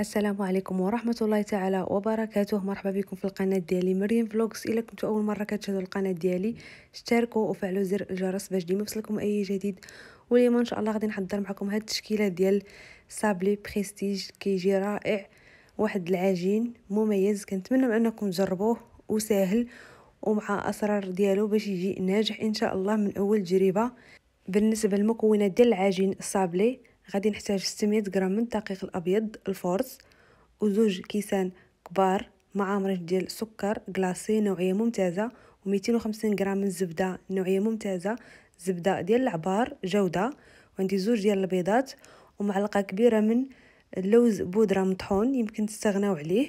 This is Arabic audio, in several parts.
السلام عليكم ورحمة الله تعالى وبركاته مرحبا بكم في القناة ديالي مريم فلوكس إلا كنتو أول مرة كتشاهدوا القناة ديالي اشتركوا وفعلوا زر الجرس باش ديما يوصلكم أي جديد واليوم إن شاء الله غادي نحضر معكم هاد التشكيلة ديال سابلي بريستيج كيجي رائع واحد العجين مميز كنتمنى أنكم تجربوه وساهل ومع أسرار ديالو باش يجي ناجح إن شاء الله من أول تجربة بالنسبة للمكونات ديال العجين الصابلي غادي نحتاج 600 غرام من الدقيق الابيض الفورز وزوج كيسان كبار مع مرش ديال السكر كلاصي نوعيه ممتازه و250 غرام من الزبده نوعيه ممتازه زبده ديال العبار جوده وعندي زوج ديال البيضات ومعلقه كبيره من اللوز بودره مطحون يمكن تستغناو عليه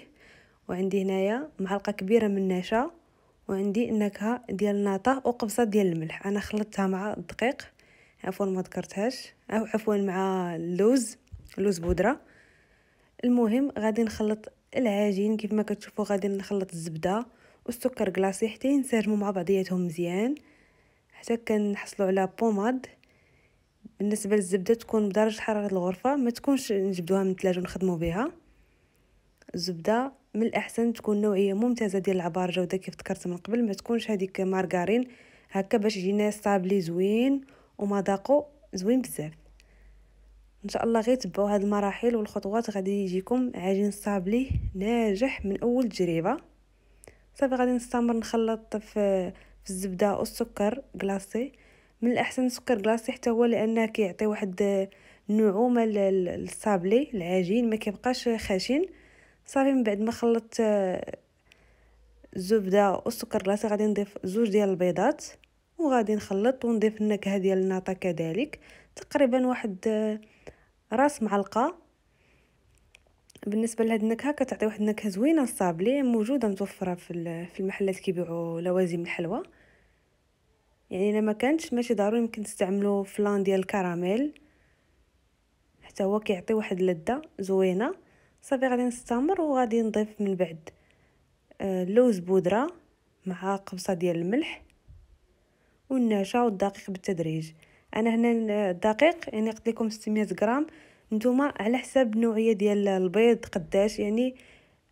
وعندي هنايا معلقه كبيره من النشا وعندي النكهه ديال الناطه وقبصه ديال الملح انا خلطتها مع الدقيق عفوا ما ذكرتهاش او عفوا مع اللوز لوز بودره المهم غادي نخلط العجين كيف ما كتشوفوا غادي نخلط الزبده والسكر كلاصي حتى ينسجموا مع بعضياتهم مزيان حتى كنحصلوا على بوماد بالنسبه للزبده تكون بدرجه حراره الغرفه ما تكونش نجبدوها من الثلاجه ونخدموا بها الزبده من الاحسن تكون نوعيه ممتازه ديال العبار جوده كيف ذكرت من قبل ما تكونش هذيك مارغارين هكا باش يجينا ستابلي زوين ومذاقو زوين بزاف ان شاء الله غير تبعوا هاد المراحل والخطوات غادي يجيكم عجين صابلي ناجح من اول تجربه صافي غادي نستمر نخلط في في الزبده والسكر كلاصي من الاحسن السكر كلاصي حتى هو لانه كيعطي واحد النعومه للصابلي العجين ما كيبقاش خشن صافي من بعد ما خلطت آه، الزبده والسكر كلاصي غادي نضيف زوج ديال البيضات وغادي نخلط ونضيف النكهه ديال الناطا كذلك تقريبا واحد آه، راس معلقه بالنسبه لهاد النكهه كتعطي واحد النكهه زوينه الصابلي موجوده متوفره في في المحلات كيبيعوا لوازم الحلوى يعني الا ما كانتش ماشي ضروري يمكن تستعملوا فلان ديال الكراميل حتى هو كيعطي واحد اللذه زوينه صافي غادي نستمر وغادي نضيف من بعد اللوز آه، بودره مع قبصه ديال الملح والنشا والدقيق بالتدريج انا هنا الدقيق يعني قلت لكم 600 غرام نتوما على حساب النوعيه ديال البيض قداش يعني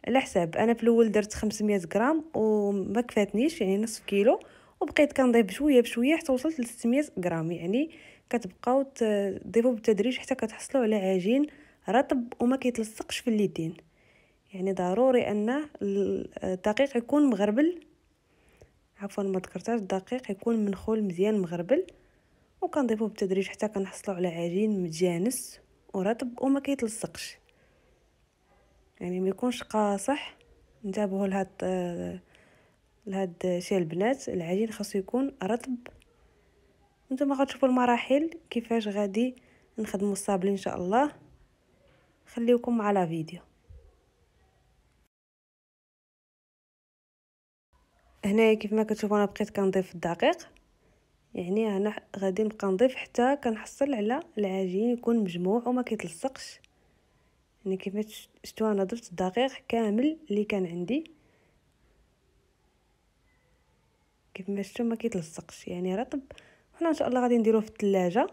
على حساب انا في الاول درت 500 غرام وما كفاتنيش يعني نصف كيلو وبقيت كنضيف بشويه بشويه حتى وصلت ل 600 غرام يعني كتبقاو تضيفوا بالتدريج حتى كتحصلوا على عجين رطب وما كيتلصقش في اليدين يعني ضروري ان الدقيق يكون مغربل عفوا ما ذكرتهاش الدقيق يكون منخول مزيان مغربل وكنضيفو بالتدريج حتى كنحصلو على عجين متجانس ورطب وما كيتلصقش يعني ما يكونش قاصح نتابعوا لهاد لهاد شي البنات العجين خاصو يكون رطب نتوما غتشوفوا المراحل كيفاش غادي نخدموا الصابلي ان شاء الله خليوكم مع لا فيديو هنايا كيف ما كتشوفوا انا بقيت كنضيف الدقيق يعني انا غادي نبقى نضيف حتى كنحصل على العجين يكون مجموع وما كيتلصقش يعني كيف ما شفتوا انا ضفت الدقيق كامل اللي كان عندي كيف ما شفتوا ما كيتلصقش يعني رطب حنا ان شاء الله غادي نديروه في الثلاجه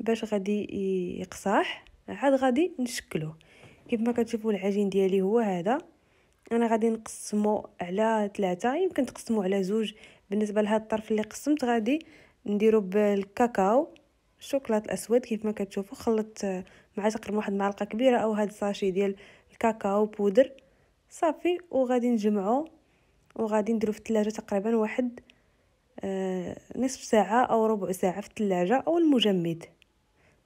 باش غادي يقصاح عاد غادي نشكلوه كيف ما كتشوفوا العجين ديالي هو هذا انا غادي نقسمو على ثلاثة يمكن تقسمو على زوج بالنسبه لهذا الطرف اللي قسمت غادي نديرو بالكاكاو الشوكولات الاسود كيف ما كتشوفوا خلطت آه، مع تقريبا واحد المعلقه كبيره او هاد الساشي ديال الكاكاو بودر صافي وغادي نجمعو وغادي نديرو في الثلاجه تقريبا واحد آه، نصف ساعه او ربع ساعه في الثلاجه او المجمد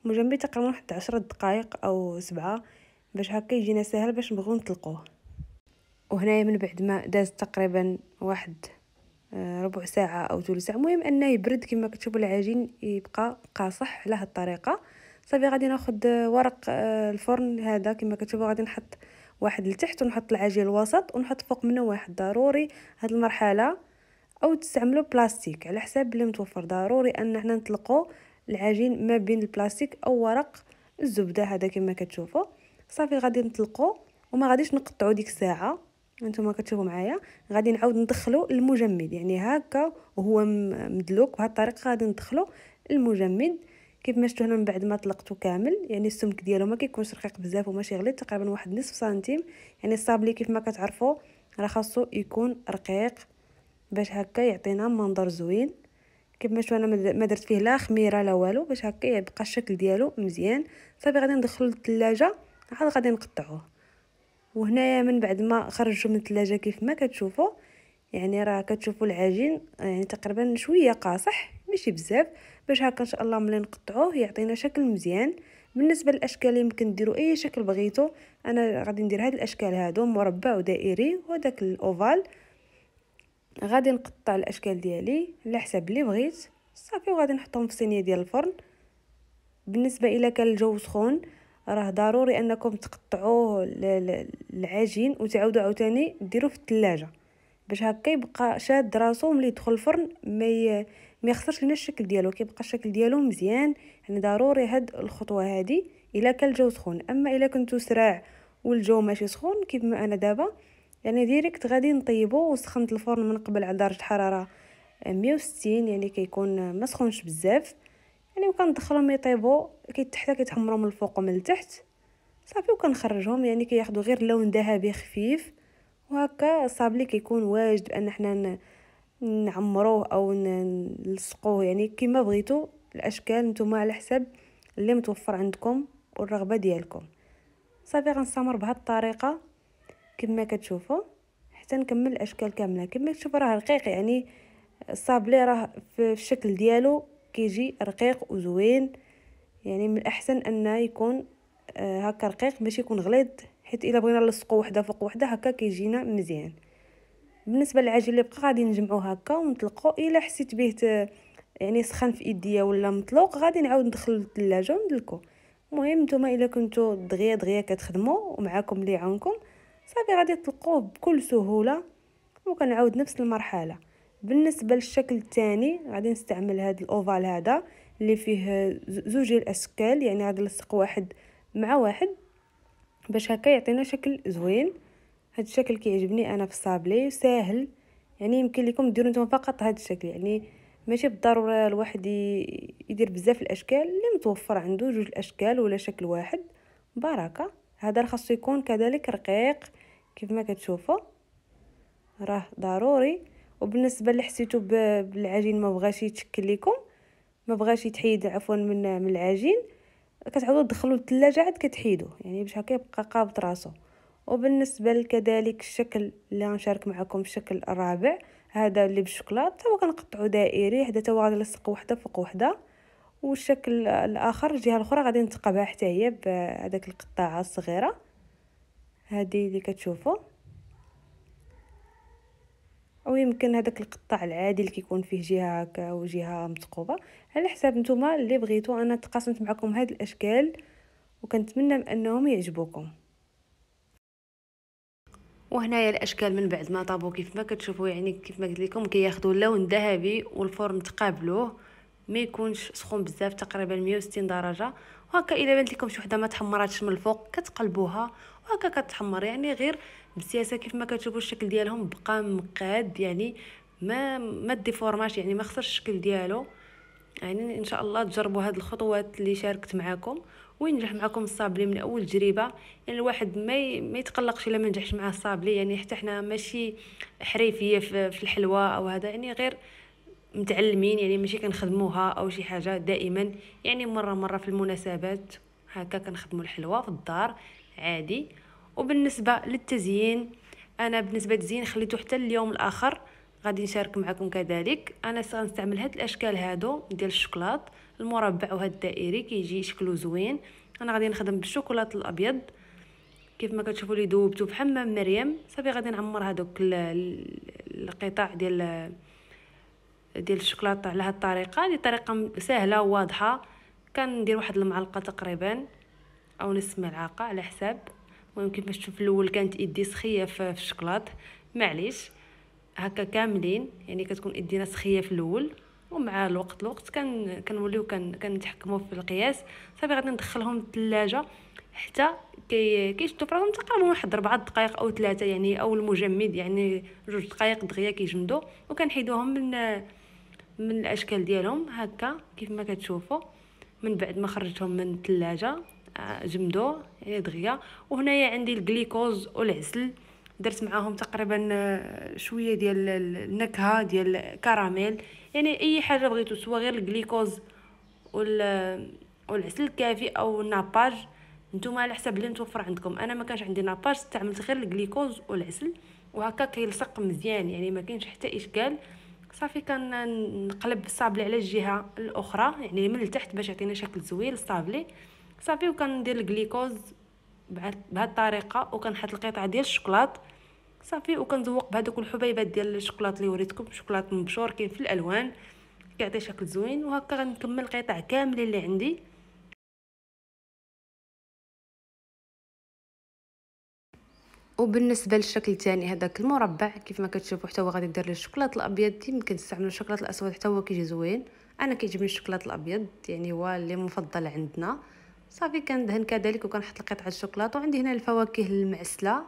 المجمد تقريبا واحد عشرة دقائق او سبعة باش هكا يجينا ساهل باش نبغيو نطلقوه وهنايا من بعد ما داز تقريبا واحد آه، ربع ساعة أو ثلث ساعة المهم أنه يبرد كما كتشوفوا العجين يبقى قاصح على هاد الطريقة صافي غادي ناخد آه، ورق آه، الفرن هذا كما كتشوفوا غادي نحط واحد لتحت ونحط العجين الوسط ونحط فوق منه واحد ضروري هاد المرحلة أو تستعملوا بلاستيك على حساب اللي متوفر ضروري أن احنا نطلقوا العجين ما بين البلاستيك أو ورق الزبدة هذا كما كتشوفوا صافي غادي نطلقوا وما غاديش نقطعوا ديك الساعة انتم كتشوفوا معايا غادي نعاود ندخلو المجمد يعني هكا وهو مدلوك بهذه الطريقه غادي ندخلو المجمد كيف ما شفتوا هنا من بعد ما طلقته كامل يعني السمك ديالو ما كيكونش رقيق بزاف وماشي غليظ تقريبا واحد نصف سنتيم يعني الصابلي كيف ما كتعرفوا راه خاصو يكون رقيق باش هكا يعطينا منظر زوين كيف ما شفتوا انا ما درت فيه لا خميره لا والو باش هكا يبقى الشكل ديالو مزيان صافي غادي ندخلو للثلاجه عاد غادي نقطعوه وهنايا من بعد ما خرجوا من الثلاجه كيف ما كتشوفوا يعني راه كتشوفوا العجين يعني تقريبا شويه قاصح ماشي بزاف باش هكا ان شاء الله ملي نقطعوه يعطينا شكل مزيان بالنسبه للاشكال يمكن ديروا اي شكل بغيتو انا غادي ندير هاد الاشكال هادو مربع ودائري وهداك الاوفال غادي نقطع الاشكال ديالي على حسب اللي بغيت صافي وغادي نحطهم في صينيه ديال الفرن بالنسبه الى كان الجو سخون راه ضروري انكم تقطعوه العجين وتعاودوا عاوتاني ديروه في الثلاجه باش هكا يبقى شاد راسو ملي يدخل الفرن ما ما يخسرش لنا الشكل ديالو كيبقى الشكل ديالو مزيان يعني ضروري هاد الخطوه هادي الا كان الجو سخون اما الا كنتو سراع والجو ماشي سخون كيف ما انا دابا يعني ديريكت غادي نطيبو وسخنت الفرن من قبل على درجه حراره 160 يعني كيكون ما سخونش بزاف يعني وكندخلهم يطيبوا حتى كيتحمروا من الفوق ومن التحت صافي وكنخرجهم يعني كياخذوا غير لون ذهبي خفيف وهكا صابلي كيكون واجد بان حنا نعمروه او نلصقوه يعني كما بغيتو الاشكال نتوما على حسب اللي متوفر عندكم والرغبه ديالكم صافي غنستمر بهاد الطريقه كما كتشوفوا حتى نكمل الاشكال كامله كما كتشوفوا راه رقيق يعني الصابلي راه في الشكل ديالو كيجي رقيق وزوين يعني من الاحسن انه يكون آه، هكا رقيق باش يكون غليظ حيت الا بغينا نلصقو وحده فوق وحده هكا كيجينا مزيان بالنسبه للعجين اللي بقى غادي نجمعو هكا ونطلقو الا حسيت به يعني سخن في ايديا ولا مطلوق غادي نعاود ندخل للثلاجه وندلكو المهم نتوما الا كنتو دغيا دغيا كتخدموا ومعاكم اللي يعاونكم صافي غادي تطلقوه بكل سهوله وكنعاود نفس المرحله بالنسبه للشكل الثاني غادي نستعمل هذا الاوفال هذا اللي فيه زوج الاشكال يعني غادي نلصق واحد مع واحد باش هكا يعطينا شكل زوين هذا الشكل كيعجبني انا في الصابلي ساهل يعني يمكن لكم ديروا نتوما فقط هذا الشكل يعني ماشي بالضروره الواحد يدير بزاف الاشكال اللي متوفر عنده جوج الاشكال ولا شكل واحد بركه هذا خاصو يكون كذلك رقيق كيف ما كتشوفوا راه ضروري وبالنسبه اللي حسيتو بالعجين ما بغاش يتشكل لكم ما بغاش يتحيد عفوا من من العجين كتعاودوا تدخلوا الثلاجه عاد كتحيدوا يعني باش هكا يبقى قابط راسو وبالنسبه كذلك الشكل اللي غنشارك معكم الشكل الرابع هذا اللي بالشوكولاته هو كنقطعو دائري حدا تا هو غادي نلصق وحده فوق وحده والشكل الاخر الجهه الاخرى غادي نتقبها حتى هي بهذاك القطاعه الصغيره هذه اللي كتشوفوا او يمكن هذاك القطاع العادي اللي كيكون فيه جهه هكا وجهه مثقوبه على حساب نتوما اللي بغيتو انا تقاسمت معكم هاد الاشكال وكنتمنى انهم يعجبوكم وهنايا الاشكال من بعد ما طابو كيف ما كتشوفوا يعني كيف ما قلت لكم كياخذوا اللون الذهبي والفورم تقابلوه ما يكونش سخون بزاف تقريبا 160 درجه وهكا الا بانت لكم شي وحده ما تحمراتش من الفوق كتقلبوها وهكا كتحمر يعني غير بالسياسه كيف ما كتشوفوا الشكل ديالهم بقى مقاد يعني ما ما ديفورماش يعني ما خسرش الشكل ديالو يعني ان شاء الله تجربوا هاد الخطوات اللي شاركت معاكم وينجح معكم الصابلي من اول تجربه يعني الواحد ما ما يتقلقش الا ما نجحش معاه الصابلي يعني حتى حنا ماشي حريفيه في الحلوى او هذا يعني غير متعلمين يعني ماشي كنخدموها او شي حاجه دائما يعني مره مره في المناسبات هكا كنخدموا الحلوى في الدار عادي وبالنسبه للتزيين انا بالنسبه للتزيين خليته حتى اليوم الاخر غادي نشارك معكم كذلك انا غنستعمل هاد الاشكال هادو ديال الشوكولات المربع وهاد الدائري كيجي شكلو زوين انا غادي نخدم بالشوكولات الابيض كيف ما كتشوفوا لي دوبته في حمام مريم صافي غادي نعمر هادوك القطاع ديال ديال الشوكولاته على هاد الطريقه هذه طريقه سهله وواضحه كندير واحد المعلقه تقريبا او نص ملعقه على حساب المهم كيفاش تشوف الاول كانت ايدي سخيه في الشكلاط معليش هكا كاملين يعني كتكون ايدينا سخيه في الاول ومع الوقت الوقت كان كنوليو كن كنتحكموا في القياس صافي غادي ندخلهم الثلاجه حتى كي كيشدوا فراهم تقريبا واحد 4 دقائق او ثلاثه يعني او المجمد يعني جوج دقائق دغيا كيجمدوا وكنحيدوهم من من الاشكال ديالهم هكا كيف ما كتشوفوا من بعد ما خرجتهم من الثلاجه جمدو يعني إيه، دغيا وهنايا عندي الجليكوز والعسل درت معاهم تقريبا آه، شويه ديال النكهه ديال كراميل يعني اي حاجه بغيتو سوا غير الجليكوز والعسل كافي او الناباج نتوما على حسب اللي متوفر عندكم انا ما كانش عندي ناباج استعملت غير الجليكوز والعسل وهكا كيلصق مزيان يعني ما كاينش حتى اشكال صافي نقلب الصابلي على الجهه الاخرى يعني من التحت باش يعطينا شكل زوين الصابلي صافي وكندير الجليكوز بهاد الطريقه وكنحط القطعه ديال الشوكولات صافي وكنزوق بهذوك الحبيبات ديال الشوكولات اللي وريتكم شوكولات مبشور كاين في الالوان كيعطي شكل زوين وهكا غنكمل القطع كاملين اللي عندي وبالنسبه للشكل الثاني هذاك المربع كيف ما كتشوفوا حتى هو غادي دير لي الشوكولات الابيض يمكن تستعملوا الشوكولات الاسود حتى هو كيجي زوين انا كيعجبني الشوكولات الابيض يعني هو اللي مفضل عندنا صافي كندهن كذلك وكنحط القطع الشوكولاط وعندي هنا الفواكه المعسله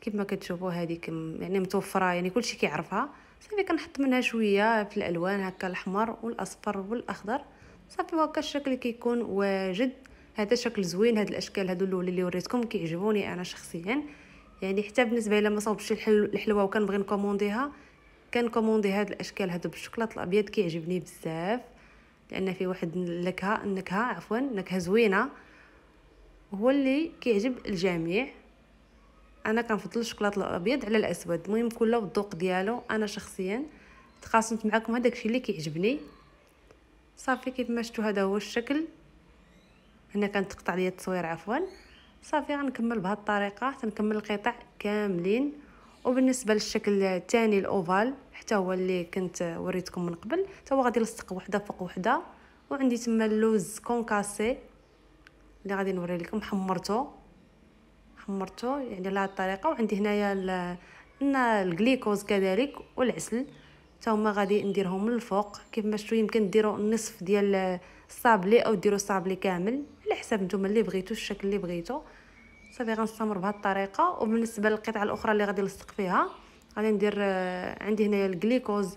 كما كتشوفوا هذيك يعني متوفره يعني كلشي كيعرفها صافي كنحط منها شويه في الالوان هكا الاحمر والاصفر والاخضر صافي وهكا الشكل كيكون واجد هذا شكل زوين هاد الاشكال هادو الاولين اللي وريتكم كيعجبوني انا شخصيا يعني حتى بالنسبه الا ما صوبتش الحلوه وكنبغي نكومونديها كنكومونديها هاد الاشكال هادو بالشوكولاط الابيض كيعجبني بزاف لأن في واحد النكهة النكهة عفوا نكهة زوينة هو اللي كيعجب الجميع انا كنفضل الشوكولات الابيض على الاسود المهم كله والذوق ديالو انا شخصيا تقاسمت معكم هذاك الشيء اللي كيعجبني صافي كيف ما شفتوا هذا هو الشكل هنا كانت تقطع ليا التصوير عفوا صافي غنكمل بهذه الطريقه تنكمل القطع كاملين وبالنسبه للشكل الثاني الاوفال حتى هو اللي كنت وريتكم من قبل حتى هو غادي يلصق وحده فوق وحده وعندي تما اللوز كونكاسي اللي غادي نوري لكم حمرته حمرته يعني لهذه الطريقه وعندي هنايا الجليكوز كذلك والعسل حتى هما غادي نديرهم من الفوق كيف ما شويه يمكن ديروا النصف ديال الصابلي او ديروا الصابلي كامل على حساب نتوما اللي بغيتو الشكل اللي بغيتو صافي غنستمر بهذه الطريقه وبالنسبه للقطعه الاخرى اللي غادي نلصق فيها غادي ندير آه، عندي هنايا الجليكوز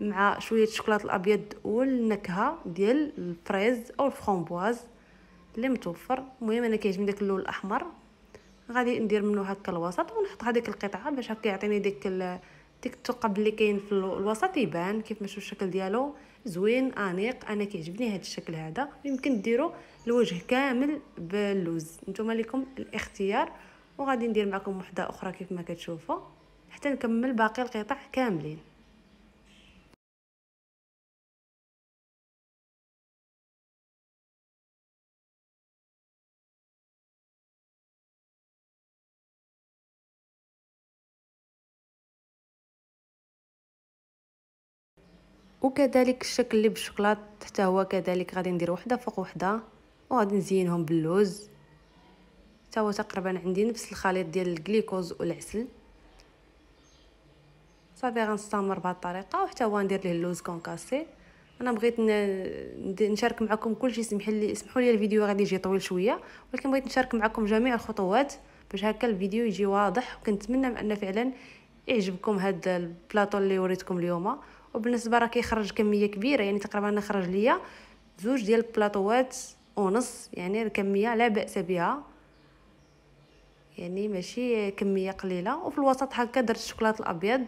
مع شويه الشوكولاط الابيض والنكهه ديال الفريز او الفرامبواز اللي متوفر المهم انا كيعجبني داك اللون الاحمر غادي ندير منه هكا الوسط ونحط هذيك القطعه باش هكا يعطيني ديك ديك الثقب اللي كاين في الوسط يبان كيف ما شفتوا الشكل ديالو زوين انيق انا كيعجبني هذا الشكل هذا يمكن ديروا الوجه كامل باللوز نتوما لكم الاختيار وغادي ندير معكم وحده اخرى كيف ما كتشوفوا حتى نكمل باقي القطع كاملين وكذلك الشكل اللي بالشوكولات حتى هو كذلك غادي ندير وحده فوق وحده وغادي نزينهم باللوز حتى هو تقريبا عندي نفس الخليط ديال الجليكوز والعسل صافي غنستمر بهاد الطريقه وحتى هو ندير ليه اللوز كونكاسي انا بغيت نشارك معكم كلشي سمح لي لي الفيديو غادي يجي طويل شويه ولكن بغيت نشارك معكم جميع الخطوات باش هكا الفيديو يجي واضح وكنتمنى ان فعلا يعجبكم هاد البلاطو اللي وريتكم اليوم وبالنسبه راه كيخرج كميه كبيره يعني تقريبا انا خرج ليا زوج ديال البلاطوات ونص يعني الكميه لا باس بها يعني ماشي كميه قليله وفي الوسط هكا درت الشوكولاط الابيض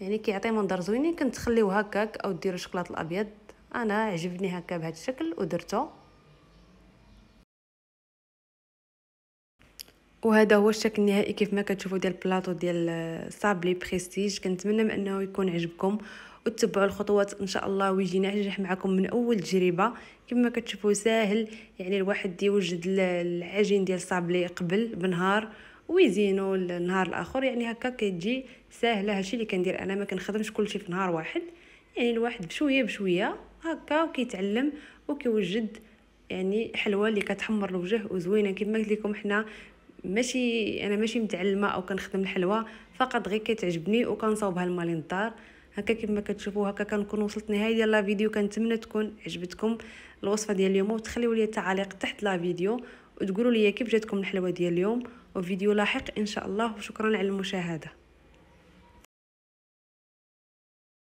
يعني كيعطي منظر زوينين كنتخليو هكاك او ديروا الشكلاط الابيض انا عجبني هكا بهذا الشكل ودرته وهذا هو الشكل النهائي كيف ما كتشوفوا ديال البلاطو ديال آه، صابلي بريستيج كنتمنى من انه يكون عجبكم وتتبعوا الخطوات ان شاء الله ويجي ناجح معكم من اول تجربه كما كتشوفوا ساهل يعني الواحد يوجد العجين ديال صابلي قبل بنهار ويزينو النهار الاخر يعني هكا كتجي ساهله هادشي اللي كندير انا ما كنخدمش كلشي في نهار واحد يعني الواحد بشويه بشويه هكا وكيتعلم وكيوجد يعني حلوه اللي كتحمر الوجه وزوينه كما قلت لكم حنا ماشي انا ماشي متعلمه او كنخدم الحلوه فقط غير كتعجبني وكنصاوبها لمالين الدار هكا كما كتشوفوا هكا كنكون وصلت نهايه ديال لا فيديو كنتمنى تكون عجبتكم الوصفه ديال اليوم وتخليوا لي تعليق تحت لا فيديو وتقولوا لي كيف جاتكم الحلوه ديال اليوم وفيديو لاحق ان شاء الله وشكرا على المشاهده